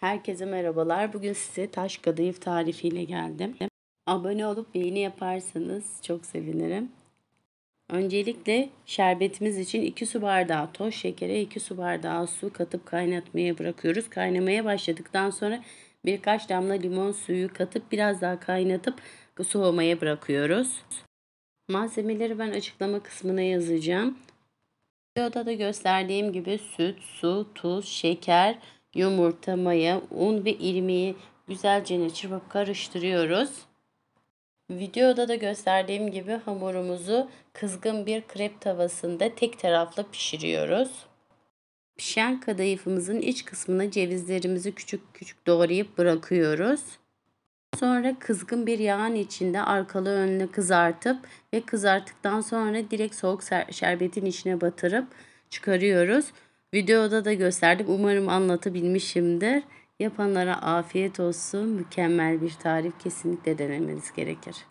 Herkese merhabalar. Bugün size taş kadayıf tarifiyle geldim. Abone olup beğeni yaparsanız çok sevinirim. Öncelikle şerbetimiz için 2 su bardağı toz şekere 2 su bardağı su katıp kaynatmaya bırakıyoruz. Kaynamaya başladıktan sonra birkaç damla limon suyu katıp biraz daha kaynatıp soğumaya bırakıyoruz. Malzemeleri ben açıklama kısmına yazacağım. Videoda da gösterdiğim gibi süt, su, tuz, şeker, yumurta, maya, un ve irmiği güzelce çırpıp karıştırıyoruz. Videoda da gösterdiğim gibi hamurumuzu kızgın bir krep tavasında tek taraflı pişiriyoruz. Pişen kadayıfımızın iç kısmına cevizlerimizi küçük küçük doğrayıp bırakıyoruz. Sonra kızgın bir yağın içinde arkalı önlü kızartıp ve kızarttıktan sonra direkt soğuk şerbetin içine batırıp çıkarıyoruz. Videoda da gösterdim. Umarım anlatabilmişimdir. Yapanlara afiyet olsun. Mükemmel bir tarif kesinlikle denemeniz gerekir.